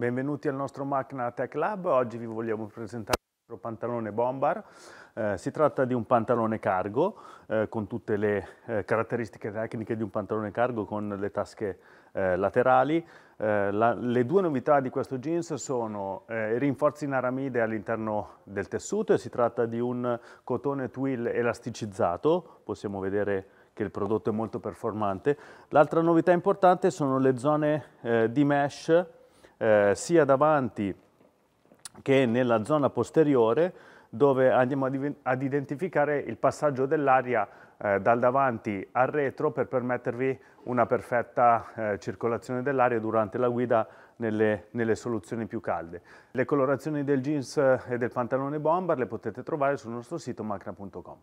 Benvenuti al nostro Macna Tech Lab, oggi vi vogliamo presentare il nostro pantalone Bombar. Eh, si tratta di un pantalone cargo eh, con tutte le eh, caratteristiche tecniche di un pantalone cargo con le tasche eh, laterali. Eh, la, le due novità di questo jeans sono eh, i rinforzi in aramide all'interno del tessuto e si tratta di un cotone twill elasticizzato, possiamo vedere che il prodotto è molto performante. L'altra novità importante sono le zone di mesh eh, sia davanti che nella zona posteriore dove andiamo ad, ad identificare il passaggio dell'aria eh, dal davanti al retro per permettervi una perfetta eh, circolazione dell'aria durante la guida nelle, nelle, soluzioni più calde. Le colorazioni del jeans eh, e del pantalone bomber le potete trovare sul nostro sito macra.com.